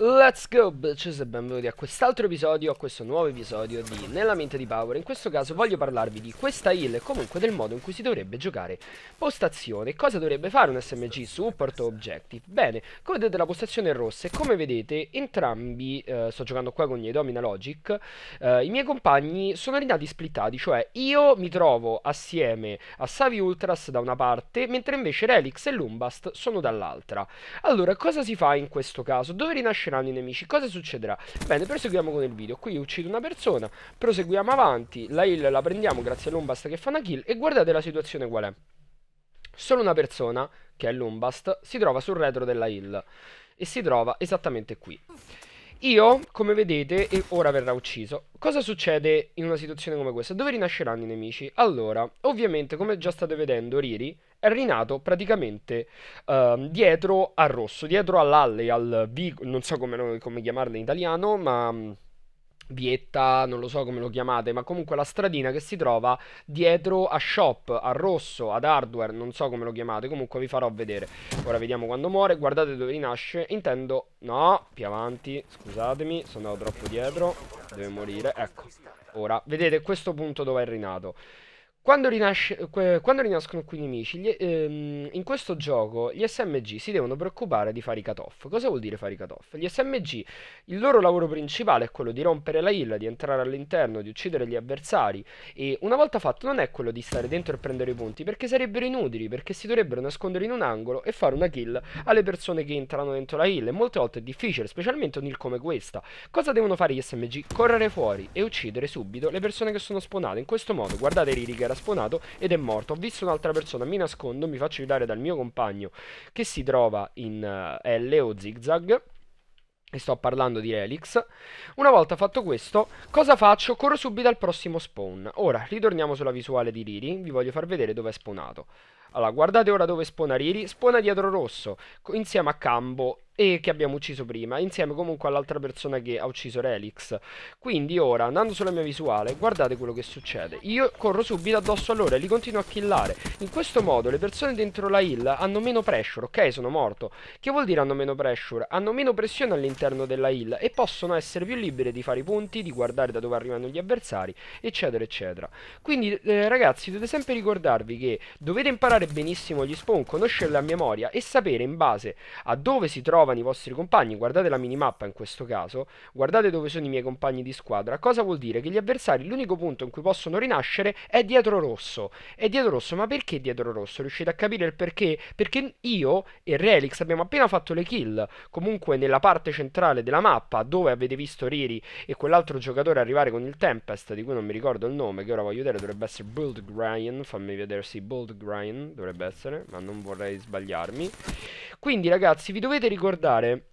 Let's go bitches e benvenuti a quest'altro episodio, a questo nuovo episodio di Nella mente di Power In questo caso voglio parlarvi di questa heal e comunque del modo in cui si dovrebbe giocare postazione Cosa dovrebbe fare un SMG support objective? Bene, come vedete la postazione è rossa e come vedete entrambi, eh, sto giocando qua con gli Domina Logic eh, I miei compagni sono rinati splittati, cioè io mi trovo assieme a Savi Ultras da una parte Mentre invece Relix e Lumbast sono dall'altra Allora cosa si fa in questo caso? Dove rinasce usciranno i nemici. Cosa succederà? Bene, proseguiamo con il video. Qui uccido una persona, proseguiamo avanti, la heal la prendiamo grazie a Lombast che fa una kill e guardate la situazione qual è. Solo una persona, che è Lombast, si trova sul retro della heal e si trova esattamente qui. Io, come vedete, e ora verrà ucciso. Cosa succede in una situazione come questa? Dove rinasceranno i nemici? Allora, ovviamente, come già state vedendo, Riri è rinato praticamente uh, dietro al rosso, dietro all'Alley, al Vico, non so come, come chiamarla in italiano, ma... Mm, vietta, non lo so come lo chiamate, ma comunque la stradina che si trova dietro a Shop, a Rosso, ad Hardware, non so come lo chiamate, comunque vi farò vedere. Ora vediamo quando muore, guardate dove rinasce, intendo... No, più avanti, scusatemi, sono andato troppo dietro, deve morire, ecco. Ora, vedete questo punto dove è rinato. Quando, rinasce, quando, rinascono qui i nemici, gli, ehm, in questo gioco gli SMG si devono preoccupare di fare i cut-off. Cosa vuol dire fare i cut-off? Gli SMG, il loro lavoro principale è quello di rompere la hill, di entrare all'interno, di uccidere gli avversari. E una volta fatto non è quello di stare dentro e prendere i punti, perché sarebbero inutili, perché si dovrebbero nascondere in un angolo e fare una kill alle persone che entrano dentro la hill. E molte volte è difficile, specialmente un hill come questa. Cosa devono fare gli SMG? Correre fuori e uccidere subito le persone che sono spawnate. In questo modo, guardate Riri che era spawnato ed è morto. Ho visto un'altra persona, mi nascondo, mi faccio aiutare dal mio compagno che si trova in uh, L o zigzag. E sto parlando di Relix. Una volta fatto questo, cosa faccio? Corro subito al prossimo spawn. Ora, ritorniamo sulla visuale di Riri. Vi voglio far vedere dove è spawnato. Allora, guardate ora dove spona Riri. Spona dietro rosso, insieme a Cambo e che abbiamo ucciso prima, insieme comunque all'altra persona che ha ucciso Relix. Quindi ora, andando sulla mia visuale, guardate quello che succede. Io corro subito addosso a loro e li continuo a killare. In questo modo le persone dentro la hill hanno meno pressure, ok? Sono morto. Che vuol dire hanno meno pressure? Hanno meno pressione all'interno della hill e possono essere più libere di fare i punti, di guardare da dove arrivano gli avversari, eccetera, eccetera. Quindi eh, ragazzi, dovete sempre ricordarvi che dovete imparare benissimo gli spawn, conoscerli a memoria e sapere in base a dove si trova trovano i vostri compagni, guardate la minimappa in questo caso, guardate dove sono i miei compagni di squadra, cosa vuol dire? Che gli avversari l'unico punto in cui possono rinascere è dietro rosso. È dietro rosso, ma perché dietro rosso? Riuscite a capire il perché? Perché io e Relix abbiamo appena fatto le kill, comunque nella parte centrale della mappa, dove avete visto Riri e quell'altro giocatore arrivare con il Tempest, di cui non mi ricordo il nome, che ora voglio vedere, dovrebbe essere Bold Brian, fammi vedere, sì, Bold Brian dovrebbe essere, ma non vorrei sbagliarmi. Quindi ragazzi vi dovete ricordare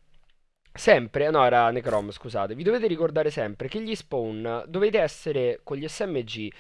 Sempre, no era Necrom scusate, vi dovete ricordare sempre che gli spawn dovete essere con gli SMG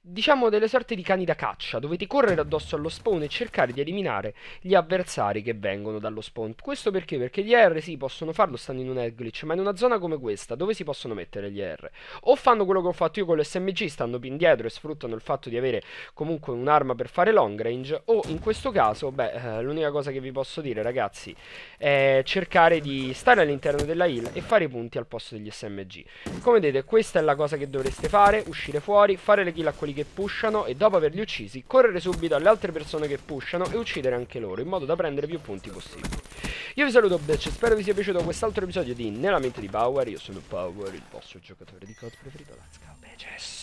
diciamo delle sorte di cani da caccia, dovete correre addosso allo spawn e cercare di eliminare gli avversari che vengono dallo spawn. Questo perché? Perché gli AR sì possono farlo stando in un air glitch, ma in una zona come questa dove si possono mettere gli AR? O fanno quello che ho fatto io con l'SMG, stanno più indietro e sfruttano il fatto di avere comunque un'arma per fare long range, o in questo caso, beh, eh, l'unica cosa che vi posso dire ragazzi è cercare di stare all'interno della hill e fare i punti al posto degli SMG. Come vedete questa è la cosa che dovreste fare, uscire fuori, fare le kill a quelli quelli che pushano e dopo averli uccisi correre subito alle altre persone che pushano e uccidere anche loro in modo da prendere più punti possibili. Io vi saluto Betch, spero vi sia piaciuto quest'altro episodio di Nella mente di Power, io sono Power, il vostro giocatore di COD preferito, let's go Betches!